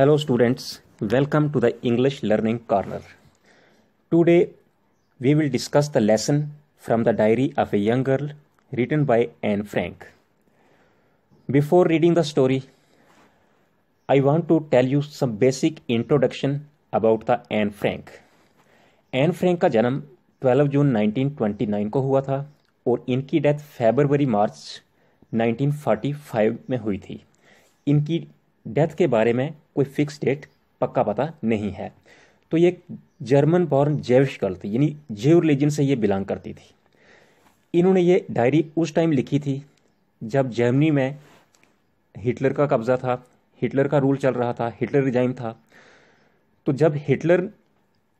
Hello students welcome to the English learning corner today we will discuss the lesson from the diary of a young girl written by Anne Frank before reading the story I want to tell you some basic introduction about the Anne Frank Anne Frank का जन्म 12 June 1929 को हुआ था और इनकी death February मार्च 1945 में हुई थी इनकी डेथ के बारे में कोई फिक्स डेट पक्का पता नहीं है तो ये जर्मन बॉर्न जैविश गर्ल थी यानी जेव रिलीजन से ये बिलोंग करती थी इन्होंने ये डायरी उस टाइम लिखी थी जब जर्मनी में हिटलर का कब्ज़ा था हिटलर का रूल चल रहा था हिटलर रिजाइन था तो जब हिटलर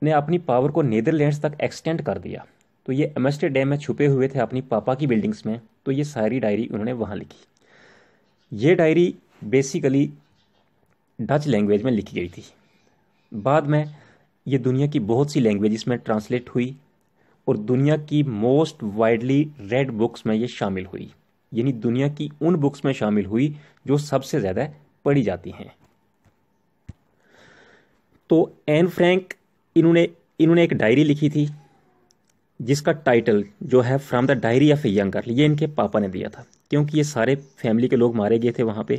ने अपनी पावर को नीदरलैंड्स तक एक्सटेंड कर दिया तो ये डैम में छुपे हुए थे अपनी पापा की बिल्डिंग्स में तो ये सारी डायरी उन्होंने वहाँ लिखी ये डायरी बेसिकली डच लैंग्वेज में लिखी गई थी बाद में ये दुनिया की बहुत सी लैंग्वेज में ट्रांसलेट हुई और दुनिया की मोस्ट वाइडली रेड बुक्स में ये शामिल हुई यानी दुनिया की उन बुक्स में शामिल हुई जो सबसे ज़्यादा पढ़ी जाती हैं तो एन फ्रैंक इन्होंने इन्होंने एक डायरी लिखी थी जिसका टाइटल जो है from the diary of a young girl ये इनके पापा ने दिया था क्योंकि ये सारे फैमिली के लोग मारे गए थे वहाँ पर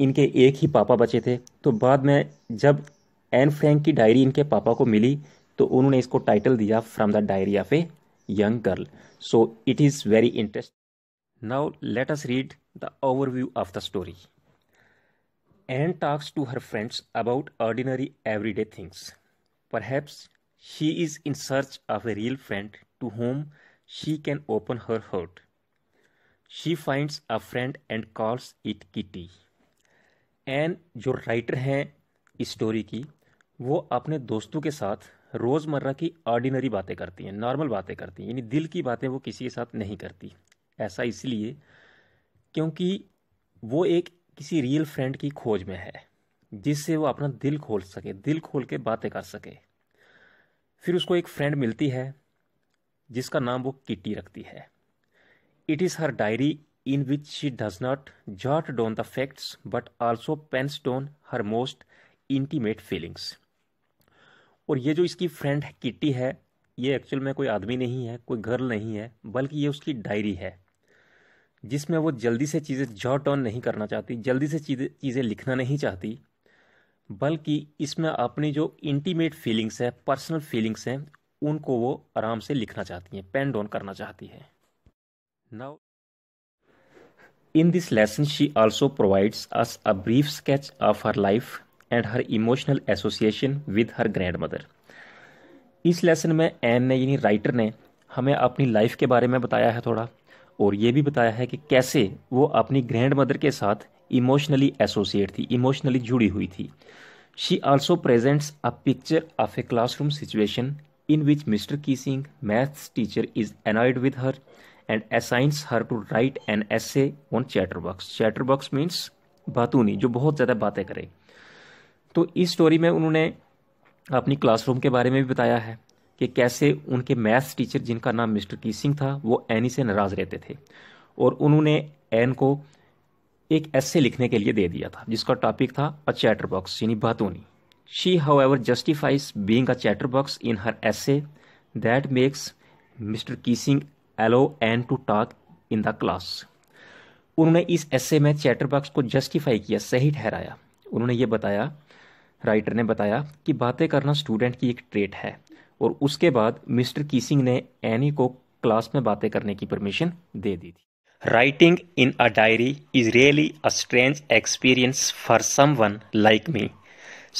इनके एक ही पापा बचे थे तो बाद में जब एन फ्रैंक की डायरी इनके पापा को मिली तो उन्होंने इसको टाइटल दिया from the diary of a young girl so it is very interest now let us read the overview of the story Anne talks to her friends about ordinary everyday things perhaps she is in search of a real friend to whom she can open her heart she finds a friend and calls it Kitty Anne जो writer हैं इस story की वो अपने दोस्तों के साथ रोज़मर्रा की ऑर्डिनरी बातें करती हैं नॉर्मल बातें करती हैं यानी दिल की बातें वो किसी के साथ नहीं करती ऐसा इसलिए क्योंकि वो एक किसी रियल फ्रेंड की खोज में है जिससे वो अपना दिल खोल सके दिल खोल के बातें कर सके फिर उसको एक फ्रेंड मिलती है जिसका नाम वो किटी रखती है it is her diary in which she does not jot down the facts but also pens down her most intimate feelings. और ये जो इसकी फ्रेंड किटी है ये एक्चुअल में कोई आदमी नहीं है कोई गर्ल नहीं है बल्कि ये उसकी डायरी है जिसमें वो जल्दी से चीज़ें जॉट ऑन नहीं करना चाहती जल्दी से चीज़ें चीज़ें लिखना नहीं चाहती बल्कि इसमें अपनी जो इंटीमेट फीलिंग्स है पर्सनल फीलिंग्स हैं उनको वो आराम से लिखना चाहती हैं पेन डाउन करना चाहती है now In this lesson, she also provides us a brief sketch of her life and her emotional association with her grandmother. इस लेसन में एन ने यानी राइटर ने हमें अपनी लाइफ के बारे में बताया है थोड़ा और ये भी बताया है कि कैसे वो अपनी ग्रैंड मदर के साथ इमोशनली एसोसिएट थी इमोशनली जुड़ी हुई थी she also presents a picture of a classroom situation in which Mr की Singh maths teacher is annoyed with her and assigns her to write an essay on chatterbox chatterbox means बातूनी जो बहुत ज़्यादा बातें करे तो इस story में उन्होंने अपनी क्लासरूम के बारे में भी बताया है कि कैसे उनके मैथ्स टीचर जिनका नाम मिस्टर की सिंह था वो एनी से नाराज़ रहते थे और उन्होंने एन को एक ऐसे लिखने के लिए दे दिया था जिसका टॉपिक था अ चैटर बॉक्स यानी बातूनी she however justifies being a chatterbox in her essay that makes Mr की Singh allow Anne to talk in the class उन्होंने इस ऐसे में चैटरबॉक्स को जस्टिफाई किया सही ठहराया उन्होंने ये बताया राइटर ने बताया कि बातें करना स्टूडेंट की एक ट्रेट है और उसके बाद मिस्टर कीसिंग ने एनी को क्लास में बातें करने की परमिशन दे दी थी writing in a diary is really a strange experience for someone like me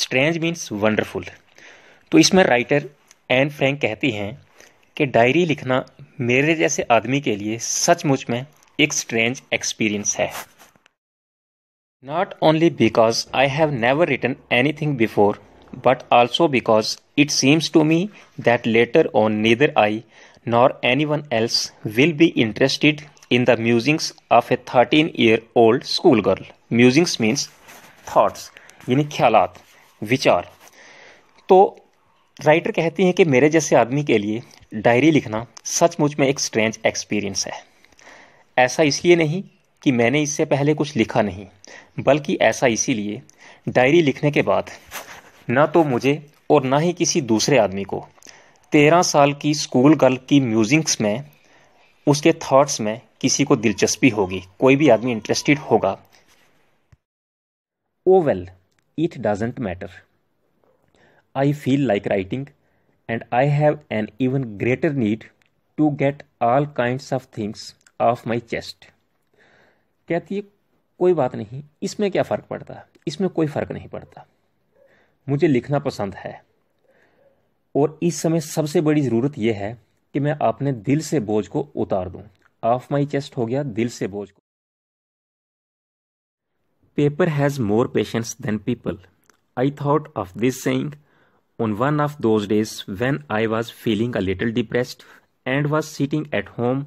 strange means wonderful तो इसमें राइटर एन फ्रेंक कहती हैं कि डायरी लिखना मेरे जैसे आदमी के लिए सचमुच में एक स्ट्रेंज एक्सपीरियंस है not only because I have never written anything before but also because it seems to me that later on neither I nor anyone else will be interested in the musings of a thirteen year old school girl musings means thoughts यानी ख्याल विचार तो writer कहती हैं कि मेरे जैसे आदमी के लिए डायरी लिखना सचमुच में एक स्ट्रेंज एक्सपीरियंस है ऐसा इसलिए नहीं कि मैंने इससे पहले कुछ लिखा नहीं बल्कि ऐसा इसीलिए डायरी लिखने के बाद ना तो मुझे और ना ही किसी दूसरे आदमी को तेरह साल की स्कूल गर्ल की म्यूजिक्स में उसके थॉट्स में किसी को दिलचस्पी होगी कोई भी आदमी इंटरेस्टेड होगा oh well it doesn't matter I feel like writing and I have an even greater need to get all kind of things off my chest कहती है कोई बात नहीं इसमें क्या फ़र्क पड़ता है इसमें कोई फ़र्क नहीं पड़ता मुझे लिखना पसंद है और इस समय सबसे बड़ी ज़रूरत यह है कि मैं अपने दिल से बोझ को उतार दूं ऑफ माई चेस्ट हो गया दिल से बोझ को paper has more patience than people I thought of this saying on one of those days when I was feeling a little depressed and was sitting at home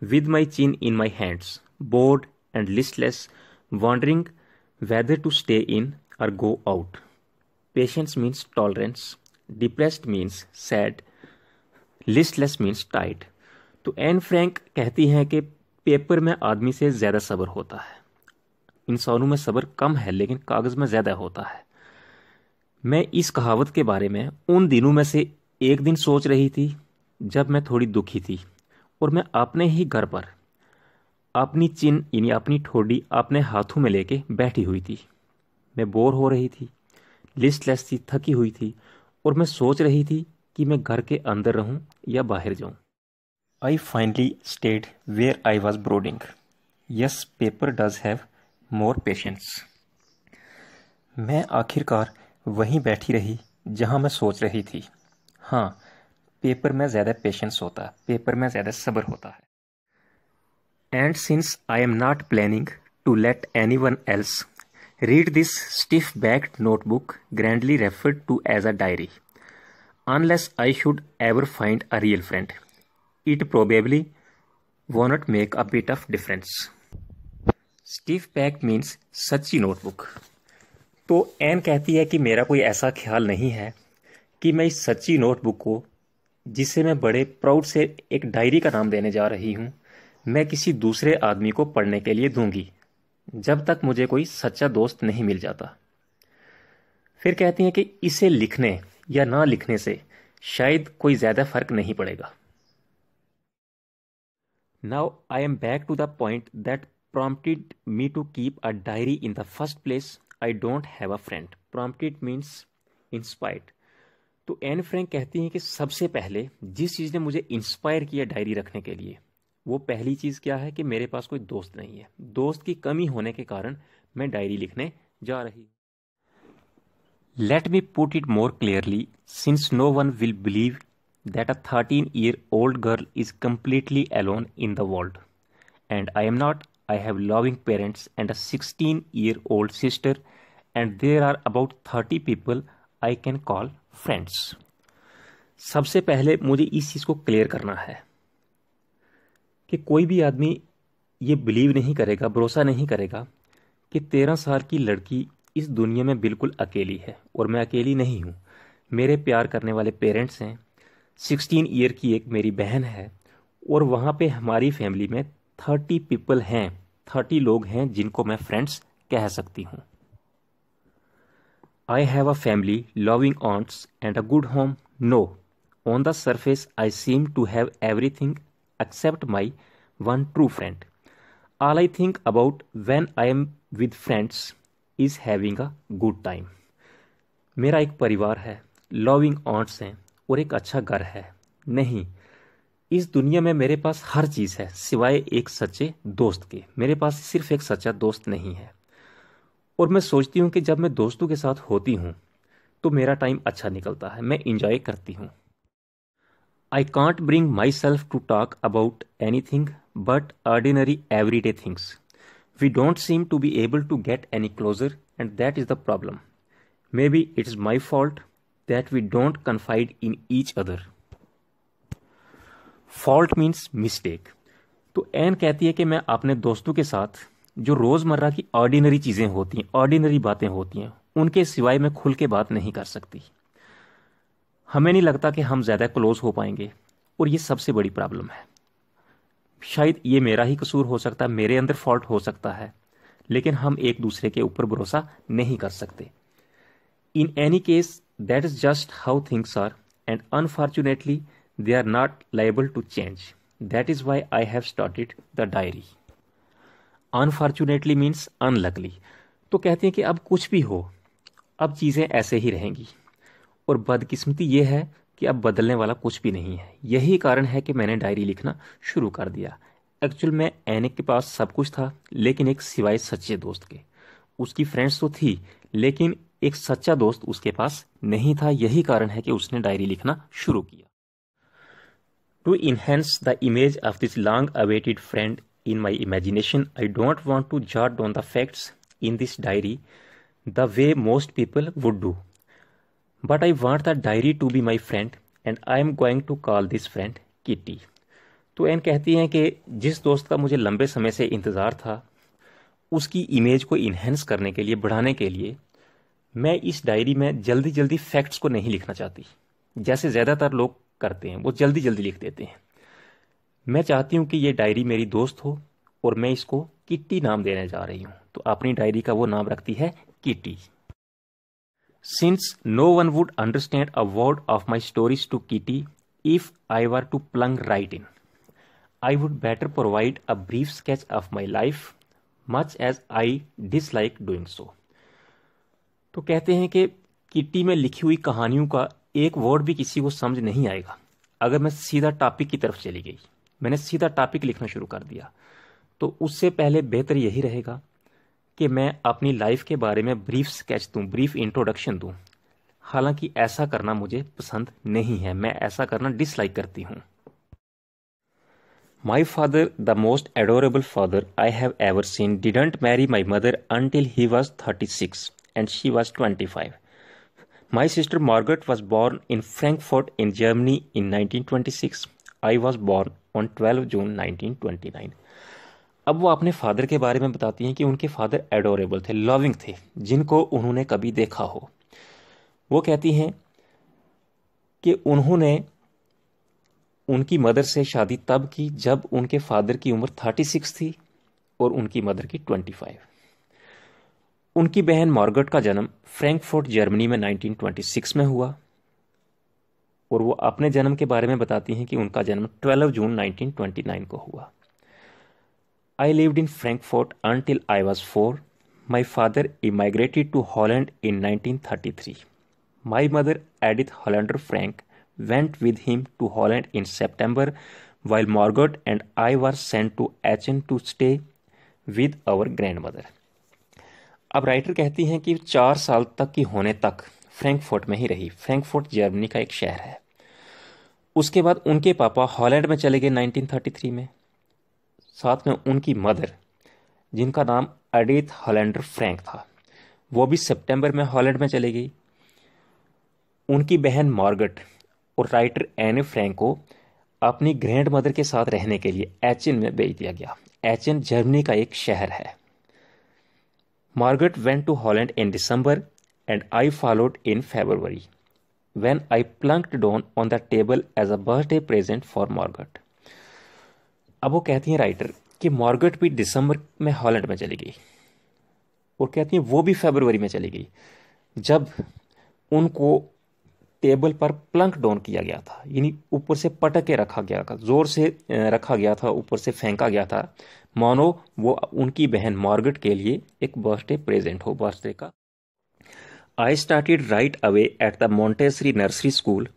with my chin in my hands, bored and listless, wondering whether to stay in or go out. Patience means tolerance, depressed means sad, listless means tired. तो Anne Frank कहती हैं कि paper में आदमी से ज़्यादा सब्र होता है इंसानों में सब्र कम है लेकिन कागज़ में ज़्यादा होता है मैं इस कहावत के बारे में उन दिनों में से एक दिन सोच रही थी जब मैं थोड़ी दुखी थी और मैं अपने ही घर पर अपनी चिन यानी अपनी ठोडी अपने हाथों में लेके बैठी हुई थी मैं बोर हो रही थी लिस्टलेस थी थकी हुई थी और मैं सोच रही थी कि मैं घर के अंदर रहूं या बाहर जाऊं I finally stayed where I was brooding yes paper does have more patience मैं आखिरकार वहीं बैठी रही जहां मैं सोच रही थी हाँ पेपर में ज़्यादा पेशेंस होता पेपर में ज़्यादा सब्र होता है and since I am not planning to let anyone else read this stiff backed notebook grandly referred to as a diary unless I should ever find a real friend it probably won't make a bit of difference pack means means सच्ची notebook तो Anne कहती है कि मेरा कोई ऐसा ख्याल नहीं है कि मैं इस सच्ची नोटबुक को जिसे मैं बड़े प्राउड से एक डायरी का नाम देने जा रही हूँ मैं किसी दूसरे आदमी को पढ़ने के लिए दूंगी जब तक मुझे कोई सच्चा दोस्त नहीं मिल जाता फिर कहती हैं कि इसे लिखने या ना लिखने से शायद कोई ज़्यादा फर्क नहीं पड़ेगा now I am back to the point that prompted me to keep a diary in the first place I don't have a friend prompted means inspired तो एन फ्रेंक कहती हैं कि सबसे पहले जिस चीज़ ने मुझे इंस्पायर किया डायरी रखने के लिए वो पहली चीज़ क्या है कि मेरे पास कोई दोस्त नहीं है दोस्त की कमी होने के कारण मैं डायरी लिखने जा रही let me put it more clearly since no one will believe that a thirteen year old girl is completely alone in the world and I am not I have loving parents and a 16 year old sister, and there are about 30 people I can call friends. सबसे पहले मुझे इस चीज़ को clear करना है कि कोई भी आदमी ये बिलीव नहीं करेगा भरोसा नहीं करेगा कि तेरह साल की लड़की इस दुनिया में बिल्कुल अकेली है और मैं अकेली नहीं हूँ मेरे प्यार करने वाले पेरेंट्स हैं सिक्सटीन ईयर की एक मेरी बहन है और वहाँ पे हमारी फैमिली में थर्टी पीपल हैं थर्टी लोग हैं जिनको मैं फ्रेंड्स कह सकती हूँ I have a family loving aunts and a good home no on the surface I seem to have everything except my one true friend all I think about when I am with friends is having a good time मेरा एक परिवार है loving ऑन्ट्स हैं और एक अच्छा घर है नहीं इस दुनिया में मेरे पास हर चीज़ है सिवाय एक सच्चे दोस्त के मेरे पास सिर्फ एक सच्चा दोस्त नहीं है और मैं सोचती हूँ कि जब मैं दोस्तों के साथ होती हूँ तो मेरा टाइम अच्छा निकलता है मैं इंजॉय करती हूँ I can't bring myself to talk about anything but ordinary everyday things we don't seem to be able to get any closer and that is the problem maybe it's my fault that we don't confide in each other fault means mistake तो Anne कहती है कि मैं अपने दोस्तों के साथ जो रोज़मर्रा की ऑर्डिनरी चीज़ें होती हैं ऑर्डिनरी बातें होती हैं उनके सिवाय मैं खुल के बात नहीं कर सकती हमें नहीं लगता कि हम ज़्यादा क्लोज हो पाएंगे और ये सबसे बड़ी प्रॉब्लम है शायद ये मेरा ही कसूर हो सकता है मेरे अंदर फॉल्ट हो सकता है लेकिन हम एक दूसरे के ऊपर भरोसा नहीं कर सकते in any case that is just how things are and unfortunately they are not liable to change. That is why I have started the diary unfortunately means unluckily तो कहते हैं कि अब कुछ भी हो अब चीज़ें ऐसे ही रहेंगी और बदकिस्मती ये है कि अब बदलने वाला कुछ भी नहीं है यही कारण है कि मैंने डायरी लिखना शुरू कर दिया एक्चुअल मैं एनिक के पास सब कुछ था लेकिन एक सिवाय सच्चे दोस्त के उसकी फ्रेंड्स तो थी लेकिन एक सच्चा दोस्त उसके पास नहीं था यही कारण है कि उसने डायरी लिखना शुरू किया To enhance the image of this long awaited friend in my imagination, I don't want to jot down the facts in this diary the way most people would do. But I want the diary to be my friend and I am going to call this friend Kitty. तो Anne कहती हैं कि जिस दोस्त का मुझे लंबे समय से इंतज़ार था उसकी इमेज को इन्हेंस करने के लिए बढ़ाने के लिए मैं इस डायरी में जल्दी जल्दी फैक्ट्स को नहीं लिखना चाहती जैसे ज़्यादातर लोग करते हैं वो जल्दी जल्दी लिख देते हैं मैं चाहती हूँ कि ये डायरी मेरी दोस्त हो और मैं इसको किट्टी नाम देने जा रही हूँ तो अपनी डायरी का वो नाम रखती है Kitty since no one would understand a word of my stories to Kitty if I were to plunge right in I would better provide a brief sketch of my life much as I dislike doing so तो कहते हैं कि kitty में लिखी हुई कहानियों का एक वर्ड भी किसी को समझ नहीं आएगा अगर मैं सीधा टॉपिक की तरफ चली गई मैंने सीधा टॉपिक लिखना शुरू कर दिया तो उससे पहले बेहतर यही रहेगा कि मैं अपनी लाइफ के बारे में ब्रीफ स्केच दूँ ब्रीफ इंट्रोडक्शन दूँ हालांकि ऐसा करना मुझे पसंद नहीं है मैं ऐसा करना डिसलाइक करती हूँ the most adorable father I have ever seen ever marry my mother until he was thirty six and she was twenty five My sister Margaret was born in Frankfurt in Germany in 1926. I was born on 12 June 1929. अब वो अपने father के बारे में बताती हैं कि उनके फादर एडोरेबल थे लविंग थे जिनको उन्होंने कभी देखा हो वो कहती हैं कि उन्होंने उनकी मदर से शादी तब की जब उनके फादर की उम्र 36 थी और उनकी मदर की 25 उनकी बहन मॉर्गट का जन्म फ्रैंकफर्ट जर्मनी में 1926 में हुआ और वो अपने जन्म के बारे में बताती हैं कि उनका जन्म 12 जून 1929 को हुआ I lived in Frankfurt until I was four my father emigrated to Holland in 1933 my mother Edith Hollander Frank him to Holland in September while Margot and I were sent to Aachen to stay with our grandmother अब writer कहती हैं कि चार साल तक की होने तक फ्रैंकफर्ट में ही रही फ्रैंकफर्ट जर्मनी का एक शहर है उसके बाद उनके पापा हॉलैंड में चले गए 1933 में साथ में उनकी मदर जिनका नाम अडीथ हॉलैंडर फ्रैंक था वो भी सितंबर में हॉलैंड में चली गई उनकी बहन मार्गट और राइटर एने फ्रैंक को अपनी ग्रैंड मदर के साथ रहने के लिए एचिन में भेज दिया गया एचिन जर्मनी का एक शहर है Margaret went to Holland in December and I followed in February when I plunked down on the table as a birthday present for Margaret. अब वो कहती हैं राइटर कि मॉर्गट भी दिसंबर में हॉलैंड में चली गई और कहती हैं वो भी फेबरवरी में चली गई जब उनको टेबल पर प्लंक डाउन किया गया था यानी ऊपर से पटक के रखा गया था जोर से रखा गया था ऊपर से फेंका गया था मानो वो उनकी बहन मॉर्गेट के लिए एक बर्थडे प्रेजेंट हो बर्थडे का I started right away at the Montessori nursery school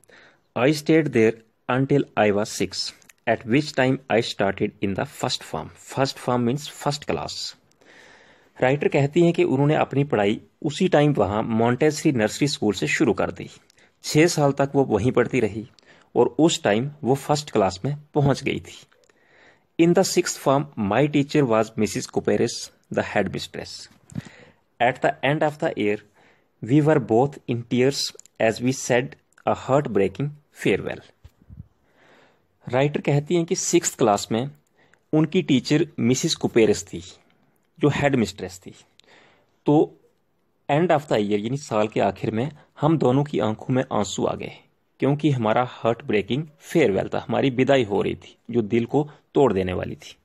I stayed there until I was six at which time I started in the first form first form means first class writer कहती हैं कि उन्होंने अपनी पढ़ाई उसी time वहाँ Montessori nursery school से शुरू कर दी छः साल तक वो वहीं पढ़ती रही और उस टाइम वो फर्स्ट क्लास में पहुंच गई थी in the six form my teacher was Mrs Kuperus the headmistress at the end of the year we were both in tears as we said a heartbreaking farewell writer कहती हैं कि six class में उनकी teacher Mrs कुपेरिस थी जो head mistress थी तो and of the year यानी साल के आखिर में हम दोनों की आंखों में आंसू आ गए क्योंकि हमारा हार्ट ब्रेकिंग फेयरवेल था हमारी विदाई हो रही थी जो दिल को तोड़ देने वाली थी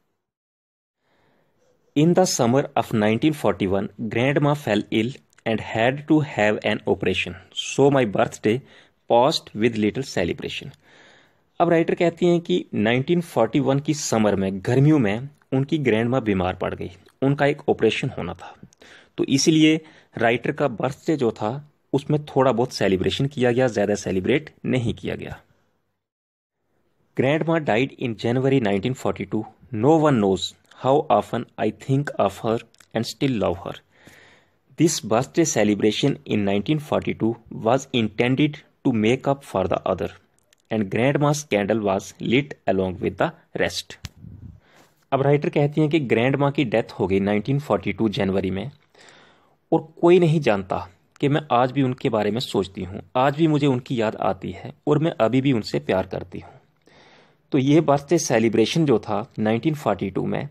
in the summer of 1941 Ma fell ill and had to have an operation so my birthday passed with little celebration अब राइटर कहती हैं कि 1941 की समर में गर्मियों में उनकी ग्रैंड मा बीमार पड़ गई उनका एक ऑपरेशन होना था तो इसीलिए राइटर का बर्थडे जो था उसमें थोड़ा बहुत सेलिब्रेशन किया गया ज़्यादा सेलिब्रेट नहीं किया गया grandma died in January 1942 no one knows how often I think of her and still love her this birthday celebration in 1942 was intended to make up for the other and grandma candle was lit along with the rest अब writer कहती हैं कि grand माँ की death हो गई 1942 जनवरी में और कोई नहीं जानता कि मैं आज भी उनके बारे में सोचती हूँ आज भी मुझे उनकी याद आती है और मैं अभी भी उनसे प्यार करती हूँ तो ये बर्थडे सेलिब्रेशन जो था 1942 में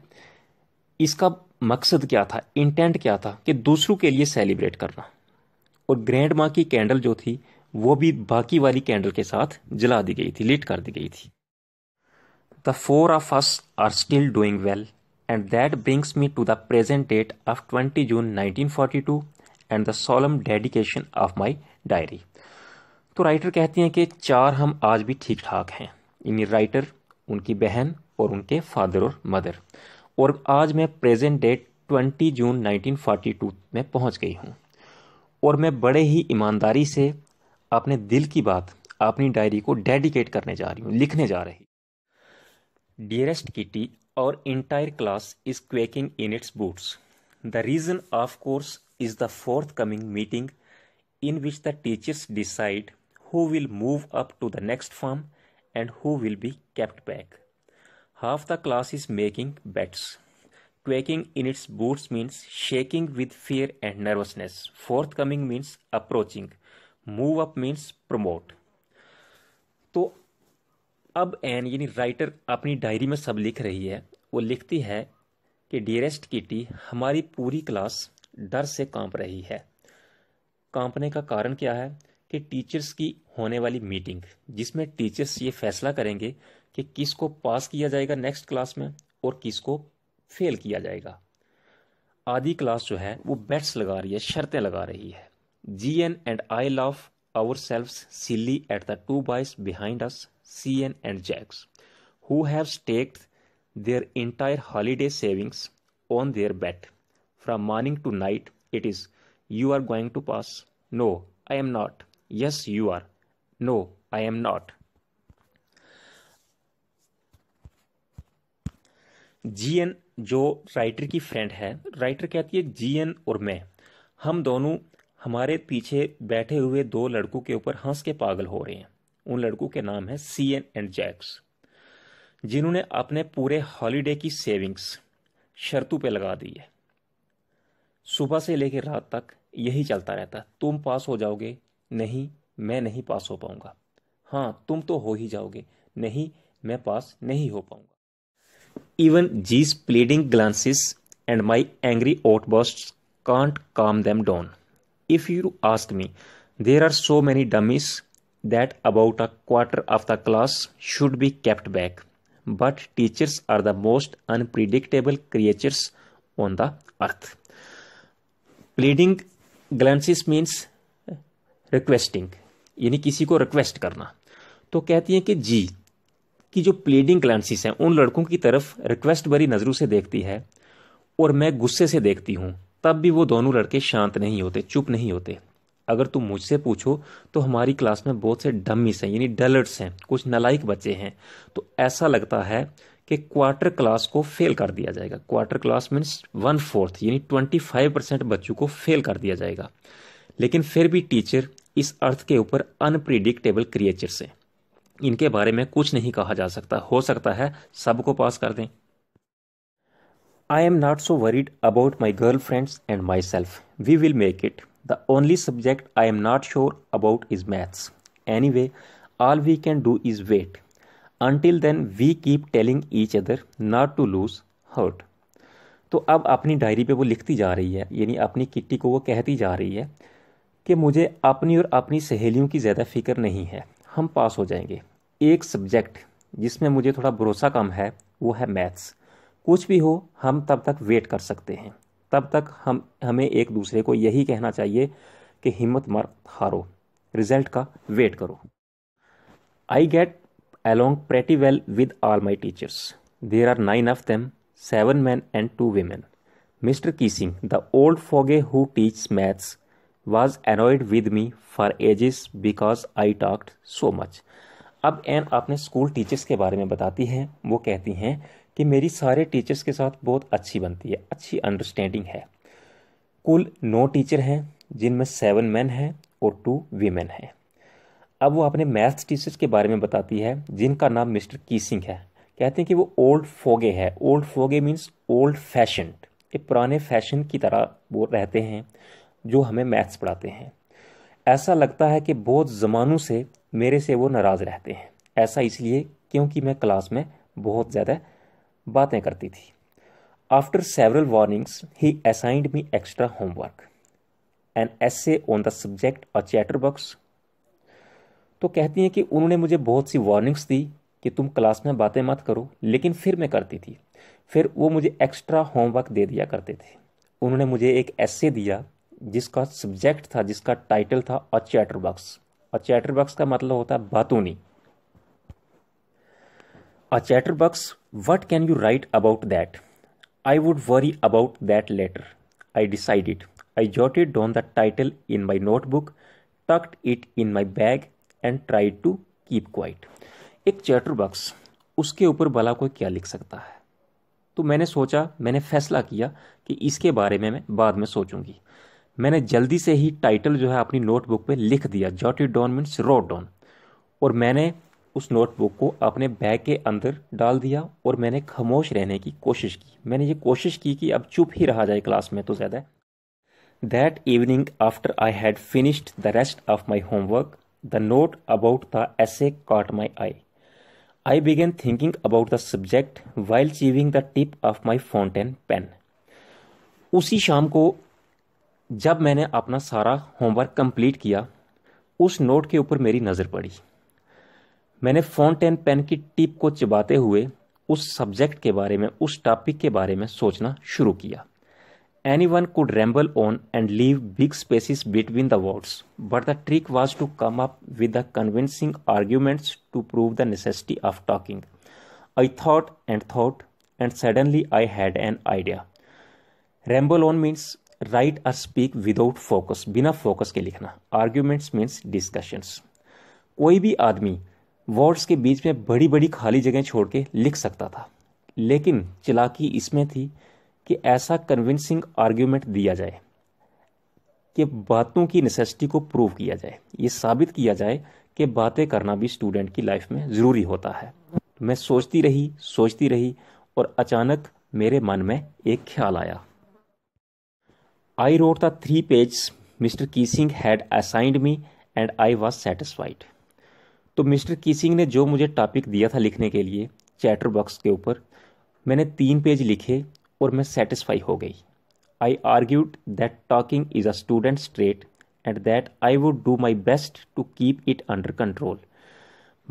इसका मकसद क्या था इंटेंट क्या था कि दूसरों के लिए सेलिब्रेट करना और ग्रैंड माँ की कैंडल जो थी वो भी बाकी वाली कैंडल के साथ जला दी गई थी लिट कर दी गई थी the four of us are still doing well And that brings me to the present date of 20 June 1942 and the solemn dedication of my diary तो राइटर कहती हैं कि चार हम आज भी ठीक ठाक हैं यानी राइटर उनकी बहन और उनके फादर और मदर और आज मैं प्रेजेंट डेट 20 जून 1942 में पहुंच गई हूं और मैं बड़े ही ईमानदारी से अपने दिल की बात अपनी डायरी को डेडिकेट करने जा रही हूँ लिखने जा रही dearest Kitty our entire class is quaking in its boots. The reason, of course, is the forthcoming meeting in which the teachers decide who will move up to the next form and who will be kept back. Half the class is making bets. Quaking in its boots means shaking with fear and nervousness. Forthcoming means approaching. Move up means promote. तो अब N यानी writer अपनी diary में सब लिख रही है वो लिखती है कि डियरेस्ट किटी हमारी पूरी क्लास डर से कांप रही है कांपने का कारण क्या है कि टीचर्स की होने वाली मीटिंग जिसमें टीचर्स ये फैसला करेंगे कि किसको पास किया जाएगा नेक्स्ट क्लास में और किसको फेल किया जाएगा आधी क्लास जो है वो बेट्स लगा रही है शर्तें लगा रही है G N and I love our self silly at the two boys behind us C N and Jacques who have staked their entire holiday savings on their bet. From morning to night, it is, You are going to pass. No, I am not. Yes, you are. No, I am not. G N जो writer की friend है writer कहती है G N और मैं हम दोनों हमारे पीछे बैठे हुए दो लड़कों के ऊपर हंस के पागल हो रहे हैं उन लड़कों के नाम है सी एन एंड जैक्स जिन्होंने अपने पूरे हॉलीडे की सेविंग्स शर्तों पे लगा दी है सुबह से लेकर रात तक यही चलता रहता तुम पास हो जाओगे नहीं मैं नहीं पास हो पाऊंगा हाँ तुम तो हो ही जाओगे नहीं मैं पास नहीं हो पाऊंगा even G's pleading glances and my angry outbursts can't calm them down if you ask me there are so many dummies that about a quarter of the class should be kept back but teachers are the most unpredictable creatures on the earth pleading glances means requesting यानी किसी को request करना तो कहती हैं कि जी की जो प्लीडिंग ग्लैंसिस हैं उन लड़कों की तरफ रिक्वेस्ट भरी नज़रों से देखती है और मैं गुस्से से देखती हूँ तब भी वो दोनों लड़के शांत नहीं होते चुप नहीं होते अगर तुम मुझसे पूछो तो हमारी क्लास में बहुत से डमीस हैं यानी डलर्ट्स हैं कुछ नलायक बच्चे हैं तो ऐसा लगता है कि क्वार्टर क्लास को फेल कर दिया जाएगा quarter class means one fourth यानी ट्वेंटी फाइव परसेंट बच्चों को फेल कर दिया जाएगा लेकिन फिर भी टीचर इस अर्थ के ऊपर अनप्रिडिक्टेबल क्रिएचर्स हैं इनके बारे में कुछ नहीं कहा जा सकता हो सकता है सबको पास कर दें I am not so worried about my girlfriends and myself we will make it the only subject I am not sure about is maths anyway all we can do is wait until then we keep telling each other not to lose heart तो अब अपनी diary पे वो लिखती जा रही है यानी अपनी किट्टी को वो कहती जा रही है कि मुझे अपनी और अपनी सहेलियों की ज़्यादा फिक्र नहीं है हम पास हो जाएंगे एक सब्जेक्ट जिसमें मुझे थोड़ा भरोसा कम है वो है मैथ्स कुछ भी हो हम तब तक वेट कर सकते हैं तब तक हम हमें एक दूसरे को यही कहना चाहिए कि हिम्मत मर हारो रिजल्ट का वेट करो I get along pretty well with all my teachers there are nine of them seven men and two women Mr की Keesing the old fogey who teach maths was annoyed with me for ages because I talked so much अब Anne अपने school teachers के बारे में बताती हैं वो कहती हैं कि मेरी सारे टीचर्स के साथ बहुत अच्छी बनती है अच्छी अंडरस्टैंडिंग है कुल नौ टीचर हैं जिनमें सेवन मैन हैं और टू वीमेन हैं अब वो अपने मैथ्स टीचर्स के बारे में बताती है जिनका नाम मिस्टर कीसिंग है कहते हैं कि वो ओल्ड फोगे है old fogey means old fashion ये पुराने फैशन की तरह वो रहते हैं जो हमें मैथ्स पढ़ाते हैं ऐसा लगता है कि बहुत ज़मानों से मेरे से वो नाराज़ रहते हैं ऐसा इसलिए क्योंकि मैं क्लास में बहुत ज़्यादा बातें करती थी after several warnings he assigned me extra homework an essay on the subject और चैटर बॉक्स तो कहती हैं कि उन्होंने मुझे बहुत सी वार्निंग्स दी कि तुम क्लास में बातें मत करो लेकिन फिर मैं करती थी फिर वो मुझे एक्स्ट्रा होमवर्क दे दिया करते थे उन्होंने मुझे एक ऐसे दिया जिसका सब्जेक्ट था जिसका टाइटल था अ चैटर बॉक्स और चैटर बॉक्स का मतलब होता है बातूनी A chatterbox, what can you write about that? I would worry about that later. I decided. I jotted down the title in my notebook, tucked it in my bag, and tried to keep quiet ek chatterbox uske upar ऊपर koi kya likh sakta hai तो मैंने सोचा मैंने फैसला किया कि इसके बारे में मैं बाद में सोचूंगी मैंने जल्दी से ही टाइटल जो है अपनी नोटबुक पे लिख दिया jotted down means wrote down और मैंने उस नोटबुक को अपने बैग के अंदर डाल दिया और मैंने खामोश रहने की कोशिश की मैंने ये कोशिश की कि अब चुप ही रहा जाए क्लास में तो ज़्यादा that evening after I had finished the rest of my homework the note about the essay caught my eye I began thinking about the subject while chewing the tip of my fountain pen उसी शाम को जब मैंने अपना सारा homework complete किया उस note के ऊपर मेरी नज़र पड़ी मैंने फोन एंड पेन की टिप को चिबाते हुए उस सब्जेक्ट के बारे में उस टॉपिक के बारे में सोचना शुरू किया anyone could ramble on and leave big spaces between the words but the trick was to come up with the convincing arguments to prove the necessity of talking I thought and thought and suddenly I had an idea ramble on means write or speak without focus बिना focus के लिखना arguments means discussions कोई भी आदमी words के बीच में बड़ी बड़ी खाली जगह छोड़ के लिख सकता था लेकिन चलाकी इसमें थी कि ऐसा कन्विंसिंग आर्ग्यूमेंट दिया जाए कि बातों की नेसेसिटी को प्रूव किया जाए ये साबित किया जाए कि बातें करना भी स्टूडेंट की लाइफ में ज़रूरी होता है मैं सोचती रही सोचती रही और अचानक मेरे मन में एक ख्याल आया I wrote the three page Mr Keesing had assigned me and I was satisfied तो मिस्टर कीसिंग ने जो मुझे टॉपिक दिया था लिखने के लिए चैटर बॉक्स के ऊपर मैंने तीन पेज लिखे और मैं सेटिस्फाई हो गई I argued that talking is a student trait and that I would do my best to keep it under control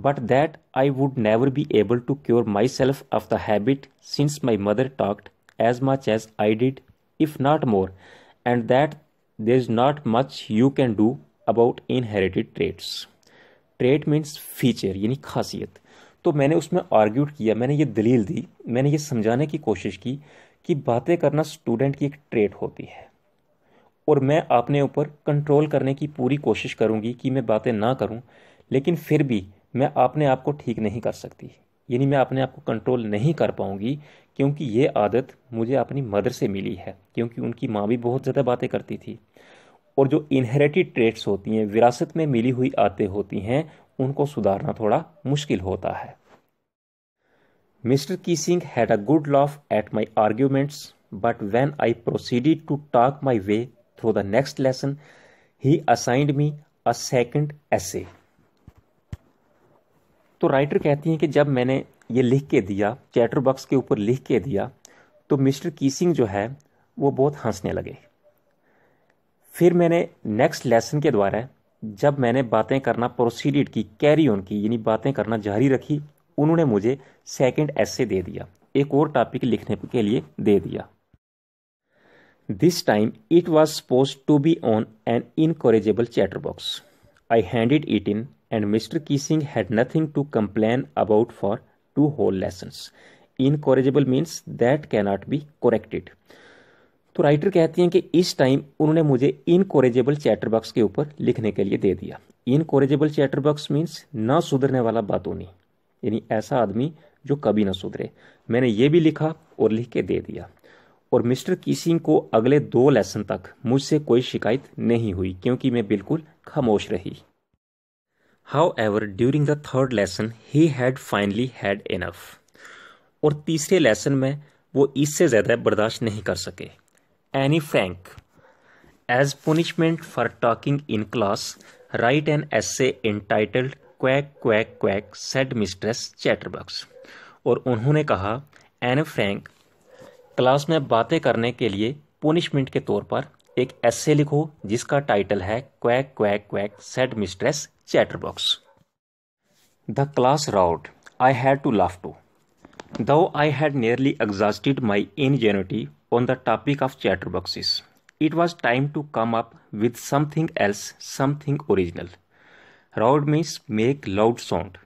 but that I would never be able to cure myself of the habit since my mother talked as much as I did if not more and that there is not much you can do about inherited traits trait means feature यानी खासियत तो मैंने उसमें आर्ग्यूट किया मैंने ये दलील दी मैंने ये समझाने की कोशिश की कि बातें करना स्टूडेंट की एक ट्रेट होती है और मैं अपने ऊपर कंट्रोल करने की पूरी कोशिश करूंगी कि मैं बातें ना करूं लेकिन फिर भी मैं अपने आप को ठीक नहीं कर सकती यानी मैं अपने आप को कंट्रोल नहीं कर पाऊंगी क्योंकि ये आदत मुझे अपनी मदर से मिली है क्योंकि उनकी माँ भी बहुत ज़्यादा बातें करती थी और जो इनहेरिटेड ट्रेट्स होती हैं विरासत में मिली हुई आते होती हैं उनको सुधारना थोड़ा मुश्किल होता है मिस्टर की Keesing had a good laugh at my arguments but when I proceeded to talk my way through the next lesson he assigned me a second essay तो राइटर कहती हैं कि जब मैंने ये लिख के दिया चैटर बॉक्स के ऊपर लिख के दिया तो मिस्टर कीसिंग जो है वो बहुत हंसने लगे फिर मैंने नेक्स्ट लेसन के द्वारा जब मैंने बातें करना प्रोसीडेड की कैरी ऑन की यानी बातें करना जारी रखी उन्होंने मुझे सेकंड एसे दे दिया एक और टॉपिक लिखने के लिए दे दिया this time it was suppose to be on an incorrigible chatterbox I handed it in and Mr Singh had nothing to complain about for two whole lesson incorrigible means that cannot be corrected तो writer कहती हैं कि इस time उन्होंने मुझे इनकोरेजेबल chatter box के ऊपर लिखने के लिए दे दिया इनकोरेजेबल चैटर बॉक्स मीन्स ना सुधरने वाला बातों नहीं यानी ऐसा आदमी जो कभी ना सुधरे मैंने ये भी लिखा और लिख के दे दिया और मिस्टर किसिंग को अगले दो लेसन तक मुझसे कोई शिकायत नहीं हुई क्योंकि मैं बिल्कुल खामोश रही however during the third lesson he had finally had enough और तीसरे लेसन में वो इससे ज़्यादा बर्दाश्त नहीं कर सके Annie Frank. As punishment for talking in class, write an essay entitled quack quack quack said mistress chatterbox और उन्होंने कहा एन फ्रैंक क्लास में बातें करने के लिए पुनिशमेंट के तौर पर एक ऐसे लिखो जिसका टाइटल है quack quack quack said mistress chatterbox the class roared I had to laugh too though I had nearly exhausted my ingenuity on the topic of chatterboxes. It was time to come up with something else, something original. Roud means make loud sound.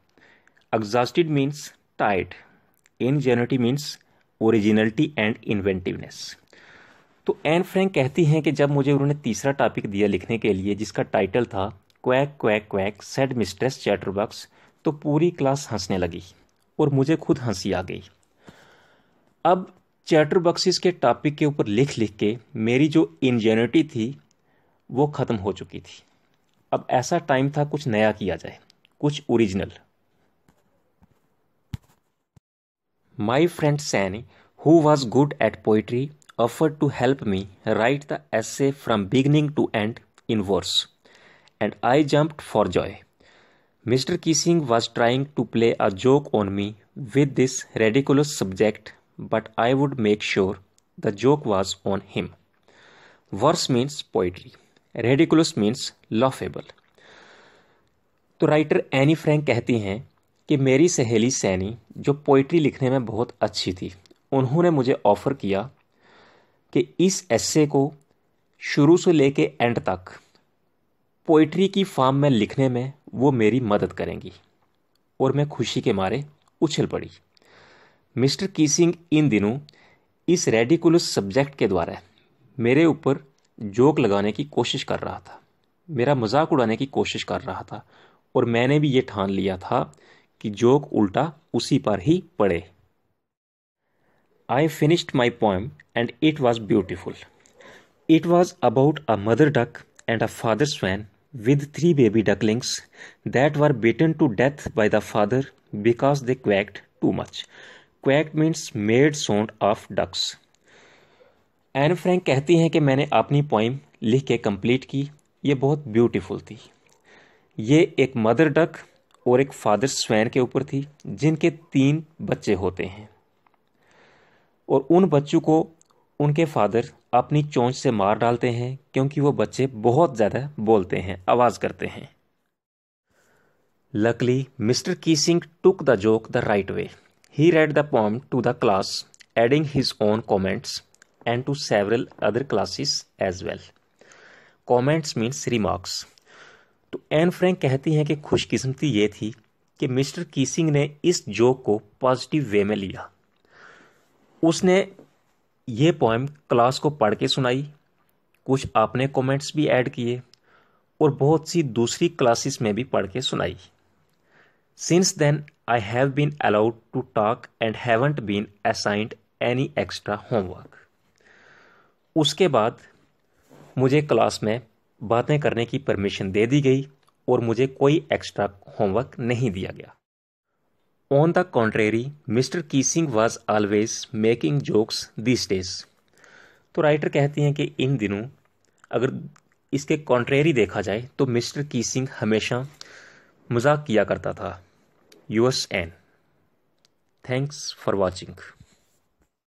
Exhausted means tired. Ingenuity means originality and inventiveness. तो Anne Frank कहती हैं कि जब मुझे उन्होंने तीसरा topic दिया लिखने के लिए जिसका टाइटल था quack quack quack said mistress chatterbox तो पूरी क्लास हंसने लगी और मुझे खुद हंसी आ गई अब चैटर बक्सिस के टॉपिक के ऊपर लिख लिख के मेरी जो इंजेनिटी थी वो ख़त्म हो चुकी थी अब ऐसा टाइम था कुछ नया किया जाए कुछ original my friend Sanne who was good at poetry offered to help me write the essay from beginning to end in verse and I jumped for joy Mr की Keesing was trying to play a joke on me with this ridiculous subject but I would make sure the joke was on him. Verse means poetry. Ridiculous means laughable. तो writer Anne Frank कहती हैं कि मेरी सहेली सैनी जो poetry लिखने में बहुत अच्छी थी उन्होंने मुझे ऑफ़र किया कि इस एस्से को शुरू से लेके एंड तक पोइट्री की फॉर्म में लिखने में वो मेरी मदद करेंगी और मैं खुशी के मारे उछल पड़ी मिस्टर कीसिंग इन दिनों इस रेडिकुलस सब्जेक्ट के द्वारा मेरे ऊपर जोक लगाने की कोशिश कर रहा था मेरा मजाक उड़ाने की कोशिश कर रहा था और मैंने भी ये ठान लिया था कि जोक उल्टा उसी पर ही पड़े I finished my poem and it was beautiful it was about a mother duck and a father swan with three baby ducklings that were bitten to death by the father because they quacked too much quack means made sound of ducks Anne Frank कहती हैं कि मैंने अपनी poem लिख के complete की ये बहुत ब्यूटीफुल थी ये एक मदर डक और एक फादर स्वैन के ऊपर थी जिनके तीन बच्चे होते हैं और उन बच्चों को उनके फादर अपनी चोंच से मार डालते हैं क्योंकि वो बच्चे बहुत ज़्यादा बोलते हैं आवाज़ करते हैं luckily Mr Keesing took the joke the right way He read the poem to the class, adding his own comments and to several other classes as well. Comments means remarks. तो एन फ्रैंक कहती हैं कि खुशकिस्मती ये थी कि mister Keesing ने इस joke को पॉजिटिव वे में लिया उसने ये पोएम क्लास को पढ़ के सुनाई कुछ अपने कमेंट्स भी ऐड किए और बहुत सी दूसरी क्लासेस में भी पढ़ के सुनाई Since then, I have been allowed to talk and haven't been assigned any extra homework. उसके बाद मुझे क्लास में बातें करने की परमिशन दे दी गई और मुझे कोई एक्स्ट्रा होमवर्क नहीं दिया गया on the contrary Mr Keesing was always making jokes this days तो राइटर कहती हैं कि इन दिनों अगर इसके कॉन्ट्रेरी देखा जाए तो मिस्टर कीसिंग हमेशा मजाक किया करता था यूएस एन थैंक्स फॉर वॉचिंग